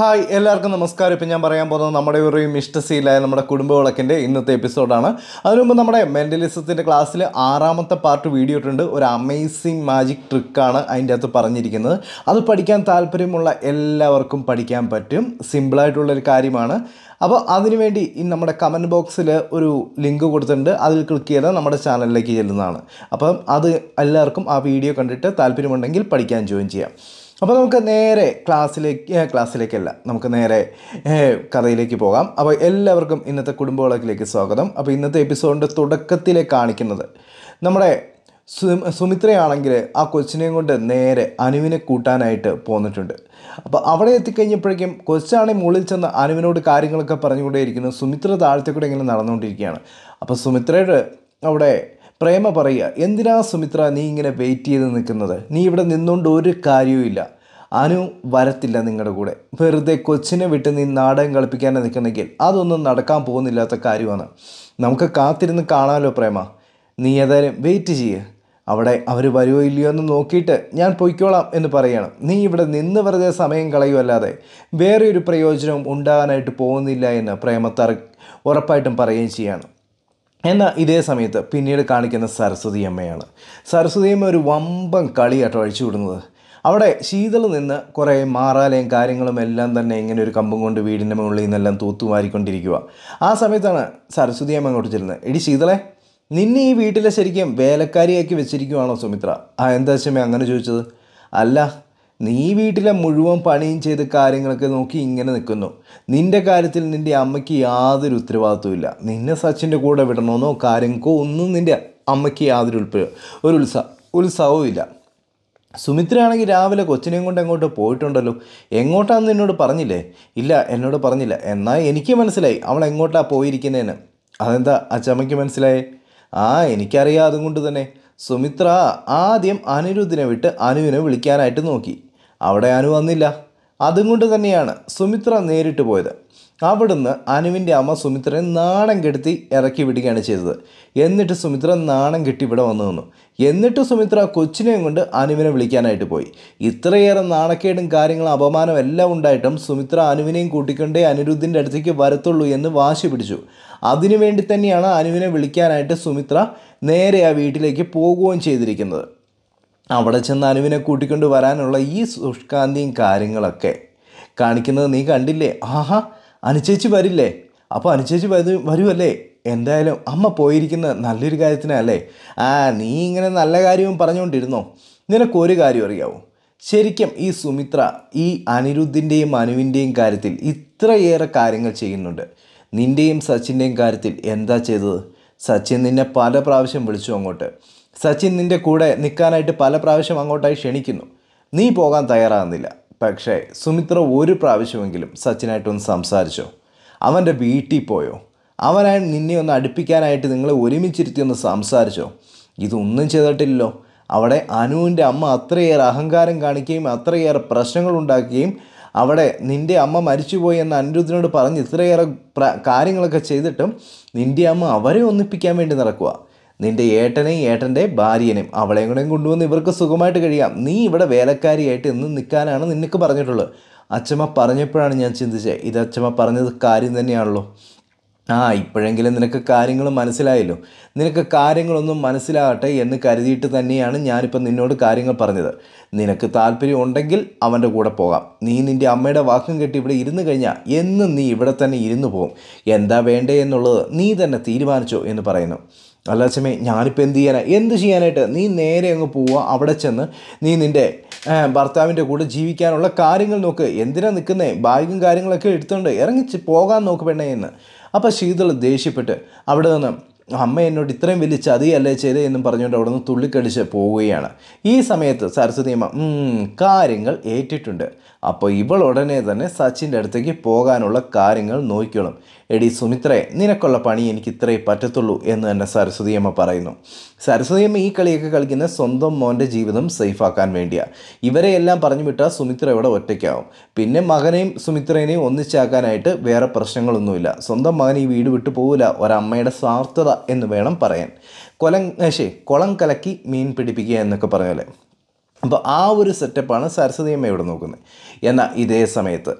hi എല്ലാവർക്കും നമസ്കാരം ഇപ്പം ഞാൻ പറയാൻ പോകുന്നത് നമ്മുടെ ഒരു ഇഷ്ടശീലായ നമ്മുടെ കുടുംബ വിളക്കിൻ്റെ ഇന്നത്തെ എപ്പിസോഡാണ് അതിനുമുമ്പ് നമ്മുടെ മെൻ്റലിസത്തിൻ്റെ ക്ലാസ്സിൽ ആറാമത്തെ പാർട്ട് വീഡിയോ ഇട്ടുണ്ട് ഒരു അമേസിങ് മാജിക് ട്രിക്കാണ് അതിൻ്റെ അകത്ത് പറഞ്ഞിരിക്കുന്നത് അത് പഠിക്കാൻ താല്പര്യമുള്ള എല്ലാവർക്കും പഠിക്കാൻ പറ്റും സിമ്പിളായിട്ടുള്ളൊരു കാര്യമാണ് അപ്പോൾ അതിനുവേണ്ടി ഈ നമ്മുടെ കമൻറ്റ് ബോക്സിൽ ഒരു ലിങ്ക് കൊടുത്തിട്ടുണ്ട് അതിൽ ക്ലിക്ക് ചെയ്താൽ നമ്മുടെ ചാനലിലേക്ക് ചെല്ലുന്നതാണ് അപ്പം അത് എല്ലാവർക്കും ആ വീഡിയോ കണ്ടിട്ട് താല്പര്യമുണ്ടെങ്കിൽ പഠിക്കാൻ ജോയിൻ ചെയ്യാം അപ്പോൾ നമുക്ക് നേരെ ക്ലാസ്സിലേക്ക് ക്ലാസ്സിലേക്കല്ല നമുക്ക് നേരെ കഥയിലേക്ക് പോകാം അപ്പോൾ എല്ലാവർക്കും ഇന്നത്തെ കുടുംബവിളക്കിലേക്ക് സ്വാഗതം അപ്പോൾ ഇന്നത്തെ എപ്പിസോഡിൻ്റെ തുടക്കത്തിലെ കാണിക്കുന്നത് നമ്മുടെ സുമിത്രയാണെങ്കിൽ ആ കൊച്ചിനെയും കൊണ്ട് നേരെ അനുവിനെ കൂട്ടാനായിട്ട് പോന്നിട്ടുണ്ട് അപ്പോൾ അവിടെ എത്തിക്കഴിഞ്ഞപ്പോഴേക്കും കൊച്ചാണെ മുകളിൽ ചെന്ന് അനുവിനോട് കാര്യങ്ങളൊക്കെ പറഞ്ഞുകൊണ്ടേയിരിക്കുന്നു സുമിത്ര താഴത്തെ കൂടെ ഇങ്ങനെ നടന്നുകൊണ്ടിരിക്കുകയാണ് അപ്പോൾ സുമിത്രയുടെ അവിടെ പ്രേമ പറയുക എന്തിനാ സുമിത്ര നീ ഇങ്ങനെ വെയിറ്റ് ചെയ്ത് നിൽക്കുന്നത് നീ ഇവിടെ നിന്നുകൊണ്ട് ഒരു ഇല്ല അനു വരത്തില്ല നിങ്ങളുടെ കൂടെ വെറുതെ കൊച്ചിനെ വിട്ട് നീ നാടകം കളിപ്പിക്കാൻ നിൽക്കണമെങ്കിൽ അതൊന്നും നടക്കാൻ പോകുന്നില്ലാത്ത കാര്യമാണ് നമുക്ക് കാത്തിരുന്ന് കാണാമല്ലോ പ്രേമ നീ ഏതായാലും വെയിറ്റ് ചെയ്യ് അവിടെ അവർ വരുമോ ഇല്ലയോ എന്ന് നോക്കിയിട്ട് ഞാൻ പൊയ്ക്കോളാം എന്ന് പറയണം നീ ഇവിടെ നിന്ന് വെറുതെ സമയം കളയുമല്ലാതെ വേറെ ഒരു പ്രയോജനവും ഉണ്ടാകാനായിട്ട് പോകുന്നില്ല എന്ന് പ്രേമത്തർ ഉറപ്പായിട്ടും പറയുകയും ചെയ്യാണ് എന്നാൽ ഇതേ സമയത്ത് പിന്നീട് കാണിക്കുന്ന സരസ്വതി അമ്മയാണ് സരസ്വതി അമ്മ ഒരു വമ്പം കളിയാട്ടോ അഴിച്ചു വിടുന്നത് അവിടെ ശീതൾ നിന്ന് കുറേ മാറാലയും കാര്യങ്ങളും എല്ലാം തന്നെ ഇങ്ങനെ ഒരു കമ്പും കൊണ്ട് വീടിൻ്റെ മുകളിൽ നിന്നെല്ലാം തൂത്തുമാരിക്കൊണ്ടിരിക്കുക ആ സമയത്താണ് സരസ്വതി അമ്മ അങ്ങോട്ട് ചെല്ലുന്നത് എടി ശീതളെ നിന്നെ ഈ വീട്ടിലെ ശരിക്കും വേലക്കാരിയാക്കി വെച്ചിരിക്കുവാണോ സുമിത്ര ആ എന്താ അച്ഛമ്മ അങ്ങനെ ചോദിച്ചത് അല്ല നീ വീട്ടിലെ മുഴുവൻ പണിയും ചെയ്ത് കാര്യങ്ങളൊക്കെ നോക്കി ഇങ്ങനെ നിൽക്കുന്നു നിൻ്റെ കാര്യത്തിൽ നിൻ്റെ അമ്മയ്ക്ക് യാതൊരു ഉത്തരവാദിത്വമില്ല നിന്നെ സച്ചിൻ്റെ കൂടെ വിടണമെന്നോ കാര്യങ്ങൾക്കോ ഒന്നും നിൻ്റെ അമ്മയ്ക്ക് യാതൊരു ഉൾപ്പ ഒരു ഉത്സാഹ ഉത്സാഹവും ഇല്ല സുമിത്രയാണെങ്കിൽ രാവിലെ കൊച്ചിനെയും കൊണ്ട് എങ്ങോട്ട് പോയിട്ടുണ്ടല്ലോ എങ്ങോട്ടാണെന്ന് എന്നോട് പറഞ്ഞില്ലേ ഇല്ല എന്നോട് പറഞ്ഞില്ല എന്നാൽ എനിക്ക് മനസ്സിലായി അവൾ എങ്ങോട്ടാണ് പോയിരിക്കുന്നതിന് അതെന്താ അച്ചമ്മയ്ക്ക് മനസ്സിലായേ ആ എനിക്കറിയാം അതുകൊണ്ട് തന്നെ സുമിത്ര ആദ്യം അനിരുദ്ധിനെ വിട്ട് അനുവിനെ വിളിക്കാനായിട്ട് നോക്കി അവിടെ അനു വന്നില്ല അതുകൊണ്ട് തന്നെയാണ് സുമിത്ര നേരിട്ട് പോയത് അവിടുന്ന് അനുവിൻ്റെ അമ്മ സുമിത്രയെ നാണം കെടുത്തി ഇറക്കി വിടുകയാണ് ചെയ്തത് എന്നിട്ട് സുമിത്ര നാണം കെട്ടി ഇവിടെ വന്നു നിന്നു എന്നിട്ട് സുമിത്ര കൊച്ചിനെയും കൊണ്ട് അനുവിനെ വിളിക്കാനായിട്ട് പോയി ഇത്രയേറെ നാണക്കേടും കാര്യങ്ങളും അപമാനവും എല്ലാം ഉണ്ടായിട്ടും സുമിത്ര അനുവിനെയും കൂട്ടിക്കൊണ്ടേ അനിരുദ്ധിൻ്റെ അടുത്തേക്ക് വരത്തുള്ളൂ എന്ന് വാശി പിടിച്ചു അതിനുവേണ്ടി തന്നെയാണ് അനുവിനെ വിളിക്കാനായിട്ട് സുമിത്ര നേരെ ആ വീട്ടിലേക്ക് പോകുകയും ചെയ്തിരിക്കുന്നത് അവിടെ ചെന്ന് അനുവിനെ കൂട്ടിക്കൊണ്ട് വരാനുള്ള ഈ സുഷ്കാന്തിയും കാര്യങ്ങളൊക്കെ കാണിക്കുന്നത് നീ കണ്ടില്ലേ ആഹാ അനുചേച്ചി വരില്ലേ അപ്പോൾ അനുചേച്ചി വരു വരുമല്ലേ എന്തായാലും അമ്മ പോയിരിക്കുന്ന നല്ലൊരു കാര്യത്തിനല്ലേ ആ നീ ഇങ്ങനെ നല്ല കാര്യവും പറഞ്ഞുകൊണ്ടിരുന്നോ നിനക്കൊരു കാര്യം അറിയാവോ ശരിക്കും ഈ സുമിത്ര ഈ അനിരുദ്ധിൻ്റെയും അനുവിൻ്റെയും കാര്യത്തിൽ ഇത്രയേറെ കാര്യങ്ങൾ ചെയ്യുന്നുണ്ട് നിൻ്റെയും സച്ചിൻ്റെയും കാര്യത്തിൽ എന്താ ചെയ്തത് സച്ചിൻ നിന്നെ പല പ്രാവശ്യം വിളിച്ചു അങ്ങോട്ട് സച്ചിൻ നിൻ്റെ കൂടെ നിൽക്കാനായിട്ട് പല പ്രാവശ്യം അങ്ങോട്ടായി ക്ഷണിക്കുന്നു നീ പോകാൻ തയ്യാറാകുന്നില്ല പക്ഷേ സുമിത്ര ഒരു പ്രാവശ്യമെങ്കിലും സച്ചിനായിട്ടൊന്ന് സംസാരിച്ചോ അവൻ്റെ വീട്ടിൽ പോയോ അവനായി നിന്നെ ഒന്ന് അടുപ്പിക്കാനായിട്ട് നിങ്ങളെ ഒരുമിച്ചിരുത്തി ഒന്ന് സംസാരിച്ചോ ഇതൊന്നും ചെയ്തിട്ടില്ലല്ലോ അവിടെ അനുവിൻ്റെ അമ്മ അത്രയേറെ അഹങ്കാരം കാണിക്കുകയും അത്രയേറെ പ്രശ്നങ്ങൾ ഉണ്ടാക്കുകയും അവിടെ നിൻ്റെ അമ്മ മരിച്ചുപോയി എന്ന് അനിരുദ്ധിനോട് പറഞ്ഞ് ഇത്രയേറെ കാര്യങ്ങളൊക്കെ ചെയ്തിട്ടും നിൻ്റെ അമ്മ അവരെ ഒന്നിപ്പിക്കാൻ വേണ്ടി നടക്കുക നിൻ്റെ ഏട്ടനെയും ഏട്ടൻ്റെ ഭാര്യനെയും അവളെയും കൂടെയും കൊണ്ടുവന്ന് ഇവർക്ക് സുഖമായിട്ട് കഴിയാം നീ ഇവിടെ വേലക്കാരിയായിട്ട് ഇന്ന് നിൽക്കാനാണ് നിനക്ക് പറഞ്ഞിട്ടുള്ളത് അച്ഛമ്മ പറഞ്ഞപ്പോഴാണ് ഞാൻ ചിന്തിച്ചത് ഇത് അച്ഛമ്മ പറഞ്ഞത് കാര്യം തന്നെയാണല്ലോ ആ ഇപ്പോഴെങ്കിലും നിനക്ക് കാര്യങ്ങൾ മനസ്സിലായല്ലോ നിനക്ക് കാര്യങ്ങളൊന്നും മനസ്സിലാകട്ടെ എന്ന് കരുതിയിട്ട് തന്നെയാണ് ഞാനിപ്പോൾ നിന്നോട് കാര്യങ്ങൾ പറഞ്ഞത് നിനക്ക് താല്പര്യം ഉണ്ടെങ്കിൽ അവൻ്റെ കൂടെ പോകാം നീ നിൻ്റെ അമ്മയുടെ വാക്കും കെട്ടി ഇവിടെ ഇരുന്ന് കഴിഞ്ഞാൽ എന്നും നീ ഇവിടെ തന്നെ ഇരുന്ന് പോകും എന്താ വേണ്ടേ എന്നുള്ളത് നീ തന്നെ തീരുമാനിച്ചോ എന്ന് പറയുന്നു അല്ലാച്ചമേ ഞാനിപ്പോൾ എന്ത് ചെയ്യാനാ എന്ത് ചെയ്യാനായിട്ട് നീ നേരെ അങ്ങ് പോവുക അവിടെ ചെന്ന് നീ നിൻ്റെ ഭർത്താവിൻ്റെ കൂടെ ജീവിക്കാനുള്ള കാര്യങ്ങൾ നോക്ക് എന്തിനാ നിൽക്കുന്നേ ബാഗും കാര്യങ്ങളൊക്കെ എടുത്തുകൊണ്ട് ഇറങ്ങി പോകാൻ നോക്ക് പെണ്ണേ എന്ന് അപ്പോൾ ശീതൾ ദേഷ്യപ്പെട്ട് അവിടെ നിന്ന് അമ്മ എന്നോട് ഇത്രയും വലിയ ചതിയല്ലേ ചെയ്ത് എന്നും പറഞ്ഞുകൊണ്ട് അവിടെ നിന്ന് തുള്ളിക്കടിച്ച് പോവുകയാണ് ഈ സമയത്ത് സരസ്വതി അമ്മ കാര്യങ്ങൾ ഏറ്റിട്ടുണ്ട് അപ്പോൾ ഇവൾ ഉടനെ തന്നെ സച്ചിൻ്റെ അടുത്തേക്ക് പോകാനുള്ള കാര്യങ്ങൾ നോക്കിക്കോളും എടി സുമിത്രേ നിനക്കുള്ള പണി എനിക്ക് ഇത്രേ പറ്റത്തുള്ളൂ എന്ന് തന്നെ സരസ്വതിയമ്മ പറയുന്നു സരസ്വതിയമ്മ ഈ കളിയൊക്കെ കളിക്കുന്ന സ്വന്തം മോൻ്റെ ജീവിതം സേഫാക്കാൻ വേണ്ടിയാണ് ഇവരെ എല്ലാം പറഞ്ഞു വിട്ടാൽ സുമിത്ര ഇവിടെ ഒറ്റയ്ക്കാവും പിന്നെ മകനെയും സുമിത്രേനെയും ഒന്നിച്ചാക്കാനായിട്ട് വേറെ പ്രശ്നങ്ങളൊന്നുമില്ല സ്വന്തം മകൻ ഈ വീട് വിട്ടു പോകില്ല ഒരമ്മയുടെ സ്വാർത്ഥത എന്ന് വേണം പറയാൻ കൊലം ശേ കുളം കലക്കി മീൻ പിടിപ്പിക്കുക എന്നൊക്കെ പറഞ്ഞാലേ അപ്പോൾ ആ ഒരു സെറ്റപ്പാണ് സരസ്വതിയമ്മ ഇവിടെ നോക്കുന്നത് എന്നാൽ ഇതേ സമയത്ത്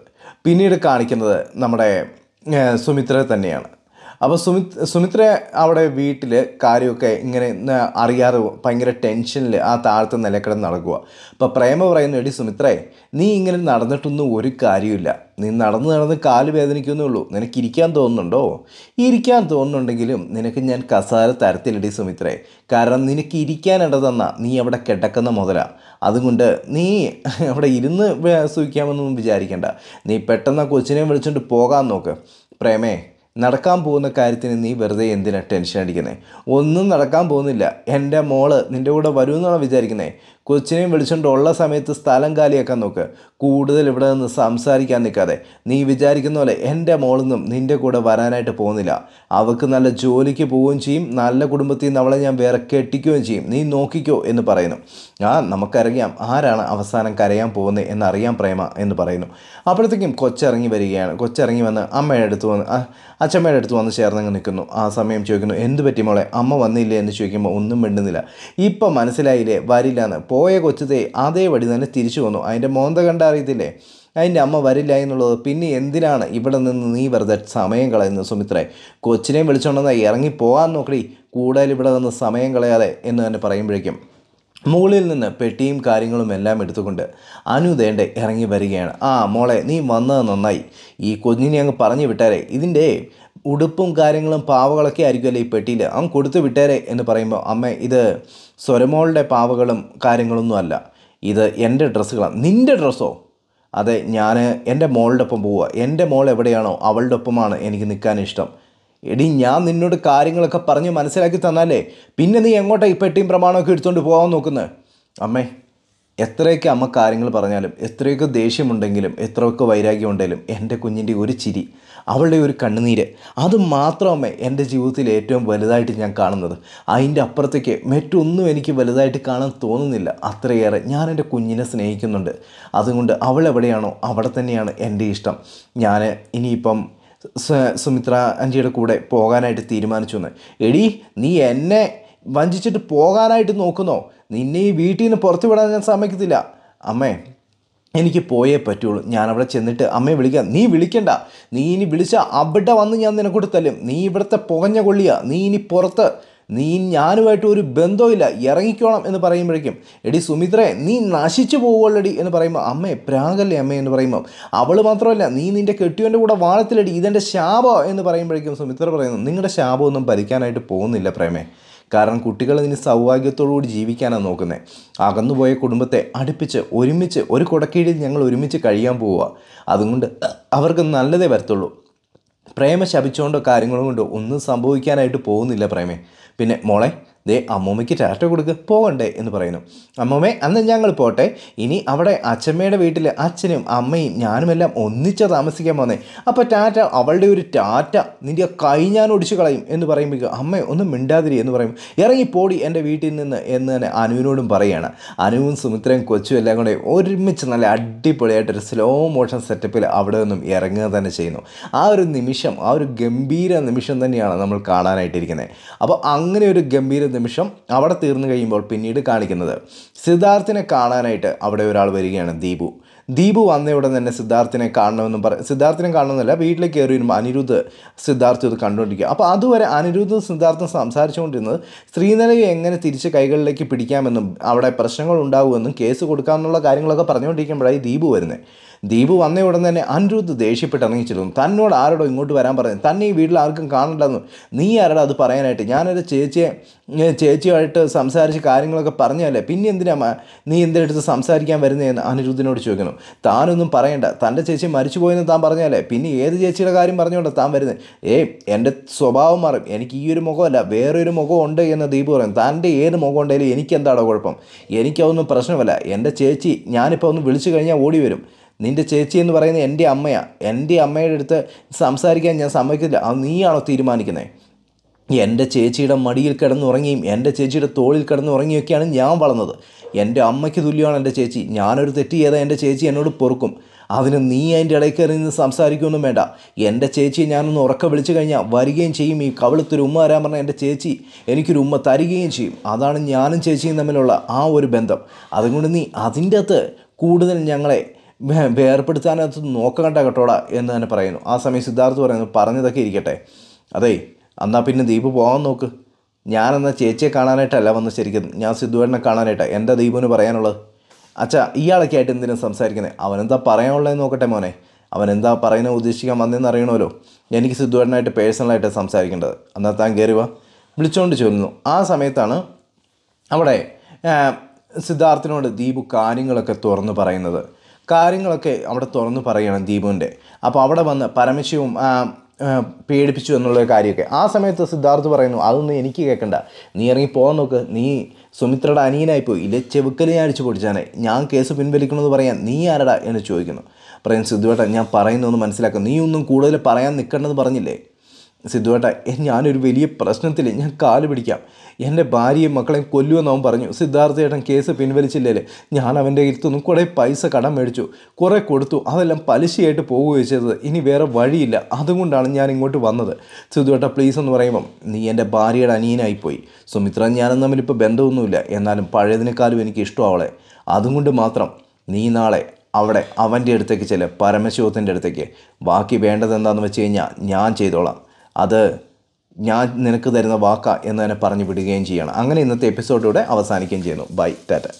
പിന്നീട് കാണിക്കുന്നത് നമ്മുടെ സുമിത്ര തന്നെയാണ് അപ്പോൾ സുമിത് സുമിത്ര അവിടെ വീട്ടിൽ കാര്യമൊക്കെ ഇങ്ങനെ അറിയാതെ ഭയങ്കര ടെൻഷനിൽ ആ താഴത്തെ നിലക്കിടന്ന് നടക്കുക അപ്പോൾ പ്രേമ പറയുന്ന എടി സുമിത്രേ നീ ഇങ്ങനെ നടന്നിട്ടൊന്നും ഒരു കാര്യമില്ല നീ നടന്ന് നടന്ന് കാല് വേദനിക്കുന്നേ ഉള്ളൂ നിനക്ക് ഇരിക്കാൻ തോന്നുന്നുണ്ടോ ഇരിക്കാൻ തോന്നുന്നുണ്ടെങ്കിലും നിനക്ക് ഞാൻ കസാര തരത്തിലടി സുമിത്രേ കാരണം നിനക്ക് ഇരിക്കാനിട തന്ന നീ അവിടെ കിടക്കുന്ന മുതല അതുകൊണ്ട് നീ അവിടെ ഇരുന്ന് സൂക്ഷിക്കാമെന്നൊന്നും വിചാരിക്കേണ്ട നീ പെട്ടെന്ന് കൊച്ചിനെ വിളിച്ചുകൊണ്ട് പോകാൻ നോക്ക് പ്രേമേ നടക്കാൻ പോകുന്ന കാര്യത്തിന് നീ വെറുതെ എന്തിനാണ് ടെൻഷൻ അടിക്കുന്നത് ഒന്നും നടക്കാൻ പോകുന്നില്ല എൻ്റെ മോള് നിൻ്റെ കൂടെ വരുമെന്നാണ് വിചാരിക്കുന്നത് കൊച്ചിനെയും വിളിച്ചുകൊണ്ട് ഉള്ള സമയത്ത് സ്ഥലം കാലിയാക്കാൻ നോക്ക് കൂടുതൽ ഇവിടെ നിന്ന് സംസാരിക്കാൻ നിൽക്കാതെ നീ വിചാരിക്കുന്ന പോലെ എൻ്റെ മോളൊന്നും നിൻ്റെ കൂടെ വരാനായിട്ട് പോകുന്നില്ല അവൾക്ക് നല്ല ജോലിക്ക് പോവുകയും ചെയ്യും നല്ല കുടുംബത്തിൽ നിന്ന് അവളെ ഞാൻ വേറെ കെട്ടിക്കുകയും ചെയ്യും നീ നോക്കിക്കോ എന്ന് പറയുന്നു ആ നമുക്കറിയാം ആരാണ് അവസാനം കരയാൻ പോകുന്നത് എന്നറിയാം പ്രേമ എന്ന് പറയുന്നു അപ്പോഴത്തേക്കും കൊച്ചിറങ്ങി വരികയാണ് കൊച്ചിറങ്ങി വന്ന് അമ്മയുടെ അടുത്ത് വന്ന് അച്ഛമ്മയുടെ അടുത്ത് വന്ന് ചേർന്നങ്ങ് നിൽക്കുന്നു ആ സമയം ചോദിക്കുന്നു എന്ത് പറ്റി മോളെ അമ്മ വന്നില്ലേ എന്ന് ചോദിക്കുമ്പോൾ ഒന്നും മിണ്ടുന്നില്ല ഇപ്പം മനസ്സിലായില്ലേ വരില്ല എന്ന് പോയ കൊച്ചതേ അതേപടി തന്നെ തിരിച്ചു വന്നു അതിൻ്റെ മോന്ത കണ്ട അറിയത്തില്ലേ അതിൻ്റെ അമ്മ വരില്ല എന്നുള്ളത് പിന്നെ എന്തിനാണ് ഇവിടെ നിന്ന് നീ വെറുതെ സമയം കളയുന്നത് സുമിത്രേ കൊച്ചിനെയും വിളിച്ചോണ്ടെന്ന് ഇറങ്ങി പോകാൻ നോക്കടി കൂടുതൽ ഇവിടെ നിന്ന് സമയം കളയാതെ എന്ന് തന്നെ പറയുമ്പോഴേക്കും മുകളിൽ നിന്ന് പെട്ടിയും കാര്യങ്ങളും എല്ലാം എടുത്തുകൊണ്ട് അനുദേണ്ട ഇറങ്ങി വരികയാണ് ആ മോളെ നീ വന്നത് നന്നായി ഈ കൊഞ്ഞിനെ അങ്ങ് പറഞ്ഞു വിട്ടാലേ ഇതിൻ്റെ ഉടുപ്പും കാര്യങ്ങളും പാവകളൊക്കെ ആയിരിക്കുമല്ലോ ഈ പെട്ടിയിൽ അവൻ കൊടുത്തു വിട്ടേരെ എന്ന് പറയുമ്പോൾ അമ്മ ഇത് സ്വരമോളുടെ പാവകളും കാര്യങ്ങളൊന്നും അല്ല ഇത് എൻ്റെ ഡ്രസ്സുകളാണ് നിൻ്റെ ഡ്രസ്സോ അതെ ഞാൻ എൻ്റെ മോളുടെ ഒപ്പം പോവുക എൻ്റെ മോൾ എവിടെയാണോ അവളുടെ ഒപ്പമാണ് എനിക്ക് നിൽക്കാൻ ഇഷ്ടം എടി ഞാൻ നിന്നോട് കാര്യങ്ങളൊക്കെ പറഞ്ഞ് മനസ്സിലാക്കി തന്നാലേ പിന്നെ നീ എങ്ങോട്ടാണ് ഈ പെട്ടിയും പ്രമാണമൊക്കെ എടുത്തുകൊണ്ട് പോകാൻ നോക്കുന്നത് അമ്മേ എത്രയൊക്കെ അമ്മ കാര്യങ്ങൾ പറഞ്ഞാലും എത്രയൊക്കെ ദേഷ്യമുണ്ടെങ്കിലും എത്രയൊക്കെ ഉണ്ടെങ്കിലും എൻ്റെ കുഞ്ഞിൻ്റെ ഒരു ചിരി അവളുടെ ഒരു കണ്ണുനീര് അത് മാത്രമേ എൻ്റെ ജീവിതത്തിൽ ഏറ്റവും വലുതായിട്ട് ഞാൻ കാണുന്നത് അതിൻ്റെ അപ്പുറത്തേക്ക് മറ്റൊന്നും എനിക്ക് വലുതായിട്ട് കാണാൻ തോന്നുന്നില്ല അത്രയേറെ ഞാൻ എൻ്റെ കുഞ്ഞിനെ സ്നേഹിക്കുന്നുണ്ട് അതുകൊണ്ട് അവൾ എവിടെയാണോ അവിടെ തന്നെയാണ് എൻ്റെ ഇഷ്ടം ഞാൻ ഇനിയിപ്പം സുമിത്ര അഞ്ചിയുടെ കൂടെ പോകാനായിട്ട് തീരുമാനിച്ചു എന്ന് എടി നീ എന്നെ വഞ്ചിച്ചിട്ട് പോകാനായിട്ട് നോക്കുന്നോ നിന്നെ ഈ വീട്ടിൽ നിന്ന് പുറത്തു വിടാൻ ഞാൻ സമ്മതിക്കത്തില്ല അമ്മേ എനിക്ക് പോയേ പറ്റുള്ളൂ ഞാൻ അവിടെ ചെന്നിട്ട് അമ്മയെ വിളിക്കാം നീ വിളിക്കണ്ട നീ ഇനി വിളിച്ച അവിടെ വന്ന് ഞാൻ നിനക്കൂട്ട് തല്ലും നീ ഇവിടുത്തെ പുകഞ്ഞ കൊള്ളിയ നീ ഇനി പുറത്ത് നീ ഞാനുമായിട്ട് ഒരു ബന്ധമില്ല ഇറങ്ങിക്കോണം എന്ന് പറയുമ്പോഴേക്കും എടി സുമിത്രേ നീ നശിച്ചു പോവുള്ളടി എന്ന് പറയുമ്പോൾ അമ്മേ പ്രാഗല്ലേ അമ്മേ എന്ന് പറയുമ്പോൾ അവൾ മാത്രമല്ല നീ നിൻ്റെ കെട്ടിയോൻ്റെ കൂടെ വാഴത്തിലടി ഇതെൻ്റെ ശാപം എന്ന് പറയുമ്പോഴേക്കും സുമിത്ര പറയുന്നു നിങ്ങളുടെ ശാപമൊന്നും ഭരിക്കാനായിട്ട് പോകുന്നില്ല പ്രേമേ കാരണം കുട്ടികൾ ഇതിന് സൗഭാഗ്യത്തോടുകൂടി ജീവിക്കാനാണ് നോക്കുന്നത് അകന്നുപോയ കുടുംബത്തെ അടുപ്പിച്ച് ഒരുമിച്ച് ഒരു കുടക്കീഴിൽ ഞങ്ങൾ ഒരുമിച്ച് കഴിയാൻ പോവുക അതുകൊണ്ട് അവർക്ക് നല്ലതേ വരത്തുള്ളൂ പ്രേമ ശപിച്ചുകൊണ്ടോ കാര്യങ്ങളും കൊണ്ടോ ഒന്നും സംഭവിക്കാനായിട്ട് പോകുന്നില്ല പ്രേമേ പിന്നെ മോളെ ദേ അമ്മൂമ്മയ്ക്ക് ടാറ്റ കൊടുക്കുക പോകണ്ടേ എന്ന് പറയുന്നു അമ്മൂമ്മേ അന്ന് ഞങ്ങൾ പോട്ടെ ഇനി അവിടെ അച്ഛമ്മയുടെ വീട്ടിൽ അച്ഛനും അമ്മയും ഞാനുമെല്ലാം ഒന്നിച്ച് താമസിക്കാൻ പോന്നേ അപ്പോൾ ടാറ്റ അവളുടെ ഒരു ടാറ്റ നിൻ്റെ കൈ ഞാൻ ഒടിച്ചു കളയും എന്ന് പറയുമ്പോൾ അമ്മ ഒന്നും മിണ്ടാതിരി എന്ന് പറയും ഇറങ്ങി പോടി എൻ്റെ വീട്ടിൽ നിന്ന് എന്ന് തന്നെ അനുവിനോടും പറയുകയാണ് അനുവും സുമിത്രയും കൊച്ചും എല്ലാം കൂടെ ഒരുമിച്ച് നല്ല അടിപൊളിയായിട്ടൊരു സ്ലോ മോഷൻ സെറ്റപ്പിൽ അവിടെ നിന്നും ഇറങ്ങുക തന്നെ ചെയ്യുന്നു ആ ഒരു നിമിഷം ആ ഒരു ഗംഭീര നിമിഷം തന്നെയാണ് നമ്മൾ കാണാനായിട്ടിരിക്കുന്നത് അപ്പോൾ അങ്ങനെ ഒരു ഗംഭീര നിമിഷം അവിടെ തീർന്നു കഴിയുമ്പോൾ പിന്നീട് കാണിക്കുന്നത് സിദ്ധാർത്ഥിനെ കാണാനായിട്ട് അവിടെ ഒരാൾ വരികയാണ് ദീപു ദീപു വന്ന ഉടൻ തന്നെ സിദ്ധാർത്ഥിനെ കാണണമെന്നും പറയും സിദ്ധാർത്ഥിനെ കാണണമെന്നല്ല വീട്ടിലേക്ക് കയറി വരുമ്പോൾ അനിരുദ്ധ് സിദ്ധാർത്ഥി അത് കണ്ടുകൊണ്ടിരിക്കുക അപ്പോൾ അതുവരെ അനിരുദ്ധ് സിദ്ധാർത്ഥം സംസാരിച്ചുകൊണ്ടിരുന്നത് സ്ത്രീനിലയെ എങ്ങനെ തിരിച്ച് കൈകളിലേക്ക് പിടിക്കാമെന്നും അവിടെ പ്രശ്നങ്ങൾ ഉണ്ടാകുമെന്നും കേസ് കൊടുക്കാമെന്നുള്ള കാര്യങ്ങളൊക്കെ പറഞ്ഞുകൊണ്ടിരിക്കുമ്പോഴായി ദീപു വരുന്നത് ദീപു വന്ന ഉടൻ തന്നെ അനിരുദ്ധ് ദേഷ്യപ്പെട്ട് ഇറങ്ങി തന്നോട് ആരോടോ ഇങ്ങോട്ട് വരാൻ പറഞ്ഞു തന്നെ ഈ വീട്ടിൽ ആർക്കും കാണണ്ടെന്നും നീ ആരോടാ അത് പറയാനായിട്ട് ഞാനൊരു ചേച്ചിയെ ചേച്ചിയുമായിട്ട് സംസാരിച്ച് കാര്യങ്ങളൊക്കെ പറഞ്ഞല്ലേ പിന്നെ എന്തിനാ നീ എന്തിനടുത്ത് സംസാരിക്കാൻ വരുന്നതെന്ന് അനിരുദ്ധിനോട് ചോദിക്കണം താനൊന്നും പറയണ്ട തൻ്റെ ചേച്ചി മരിച്ചുപോയെന്ന് താൻ പറഞ്ഞാലേ പിന്നെ ഏത് ചേച്ചിയുടെ കാര്യം പറഞ്ഞുകൊണ്ട് താൻ വരുന്നത് ഏയ് എൻ്റെ സ്വഭാവം മാറും എനിക്ക് ഈ ഒരു മുഖമല്ല വേറൊരു മുഖം ഉണ്ട് എന്ന് ദീപ് പറയും തൻ്റെ ഏത് മുഖം ഉണ്ടെങ്കിലും എനിക്കെന്താണോ കുഴപ്പം എനിക്കതൊന്നും പ്രശ്നമല്ല എൻ്റെ ചേച്ചി ഞാനിപ്പോൾ ഒന്ന് വിളിച്ചു കഴിഞ്ഞാൽ ഓടി വരും നിൻ്റെ ചേച്ചി എന്ന് പറയുന്നത് എൻ്റെ അമ്മയാണ് എൻ്റെ അമ്മയുടെ അടുത്ത് സംസാരിക്കാൻ ഞാൻ സമ്മതിക്കില്ല അത് നീയാണോ തീരുമാനിക്കുന്നത് എൻ്റെ ചേച്ചിയുടെ മടിയിൽ കിടന്നുറങ്ങിയും എൻ്റെ ചേച്ചിയുടെ തോളിൽ കിടന്നുറങ്ങിയൊക്കെയാണ് ഞാൻ വളർന്നത് എൻ്റെ അമ്മയ്ക്ക് തുല്യമാണ് എൻ്റെ ചേച്ചി ഞാനൊരു തെറ്റ് ചെയ്താൽ എൻ്റെ ചേച്ചി എന്നോട് പൊറുക്കും അതിന് നീ അതിൻ്റെ ഇടയ്ക്ക് നിന്ന് സംസാരിക്കുമൊന്നും വേണ്ട എൻ്റെ ചേച്ചിയെ ഞാനൊന്ന് ഉറക്ക വിളിച്ചു കഴിഞ്ഞാൽ വരികയും ചെയ്യും ഈ കവിളത്തൊരു ഉമ്മ വരാൻ പറഞ്ഞാൽ എൻ്റെ ചേച്ചി എനിക്കൊരു ഉമ്മ തരികയും ചെയ്യും അതാണ് ഞാനും ചേച്ചിയും തമ്മിലുള്ള ആ ഒരു ബന്ധം അതുകൊണ്ട് നീ അതിൻ്റെ അകത്ത് കൂടുതൽ ഞങ്ങളെ വേർപ്പെടുത്താനകത്ത് നോക്കണ്ട കേട്ടോടാ എന്ന് തന്നെ പറയുന്നു ആ സമയം സിദ്ധാർത്ഥ് പറയുന്നു പറഞ്ഞതൊക്കെ ഇരിക്കട്ടെ അതേ എന്നാൽ പിന്നെ ദീപ് പോകാൻ നോക്ക് ഞാനെന്നാൽ ചേച്ചിയെ കാണാനായിട്ടല്ല വന്ന് ശരിക്കും ഞാൻ സിദ്ധുവേട്ടനെ കാണാനായിട്ടാണ് എന്താ ദീപുവിന് പറയാനുള്ളത് അച്ഛാ ഇയാളൊക്കെ ആയിട്ട് എന്തിനും സംസാരിക്കുന്നത് അവനെന്താ പറയാനുള്ളതെന്ന് നോക്കട്ടെ മോനെ എന്താ പറയുന്നത് ഉദ്ദേശിക്കാൻ വന്നതെന്ന് അറിയണമല്ലോ എനിക്ക് സിദ്ധുവേട്ടനായിട്ട് പേഴ്സണലായിട്ട് സംസാരിക്കേണ്ടത് എന്നാൽ താൻ കയറി വാ വിളിച്ചുകൊണ്ട് ചൊല്ലുന്നു ആ സമയത്താണ് അവിടെ സിദ്ധാർത്ഥിനോട് ദീപ് കാര്യങ്ങളൊക്കെ തുറന്നു പറയുന്നത് കാര്യങ്ങളൊക്കെ അവിടെ തുറന്നു പറയുകയാണ് ദീപുവിൻ്റെ അപ്പോൾ അവിടെ വന്ന് പരമശിവും പേടിപ്പിച്ചു എന്നുള്ള കാര്യമൊക്കെ ആ സമയത്ത് സിദ്ധാർത്ഥ് പറയുന്നു അതൊന്നും എനിക്ക് കേൾക്കണ്ട നീ ഇറങ്ങി പോകാൻ നോക്ക് നീ സുമിത്രയുടെ പോയി ഇല്ല ചെവുക്കൽ ഞാൻ അടിച്ചു പൊടിച്ചാനെ ഞാൻ കേസ് പിൻവലിക്കണമെന്ന് പറയാൻ നീ ആരടാ എന്ന് ചോദിക്കുന്നു പറയാൻ സിദ്ധുവേട്ടാ ഞാൻ പറയുന്നതെന്ന് മനസ്സിലാക്കാം നീ ഒന്നും കൂടുതൽ പറയാൻ നിൽക്കണമെന്ന് പറഞ്ഞില്ലേ സിദ്ധുവേട്ട ഞാനൊരു വലിയ പ്രശ്നത്തിൽ ഞാൻ കാല് പിടിക്കാം എൻ്റെ ഭാര്യയും മക്കളെയും കൊല്ലുമെന്നവൻ പറഞ്ഞു സിദ്ധാർത്ഥേട്ടൻ കേസ് പിൻവലിച്ചില്ലേ ഞാൻ അവൻ്റെ അടുത്തുനിന്ന് കുറേ പൈസ കടം മേടിച്ചു കുറേ കൊടുത്തു അതെല്ലാം പലിശയായിട്ട് പോകുകയോ ചെയ്തത് ഇനി വേറെ വഴിയില്ല അതുകൊണ്ടാണ് ഞാൻ ഇങ്ങോട്ട് വന്നത് സിദ്ധുവേട്ട പ്ലീസ് എന്ന് പറയുമ്പം നീ എൻ്റെ ഭാര്യയുടെ അനിയനായിപ്പോയി സുമിത്ര ഞാനും തമ്മിലിപ്പോൾ ബന്ധമൊന്നുമില്ല എന്നാലും പഴയതിനേക്കാളും എനിക്ക് ഇഷ്ടമാവളെ അതുകൊണ്ട് മാത്രം നീ നാളെ അവിടെ അവൻ്റെ അടുത്തേക്ക് ചെല്ലെ പരമശിവത്തിൻ്റെ അടുത്തേക്ക് ബാക്കി വേണ്ടത് എന്താണെന്ന് വെച്ച് കഴിഞ്ഞാൽ ഞാൻ ചെയ്തോളാം അത് ഞാൻ നിനക്ക് തരുന്ന വാക്ക എന്ന് തന്നെ പറഞ്ഞു വിടുകയും ചെയ്യണം അങ്ങനെ ഇന്നത്തെ എപ്പിസോഡിലൂടെ അവസാനിക്കുകയും ചെയ്യുന്നു ബൈ ടാറ്റ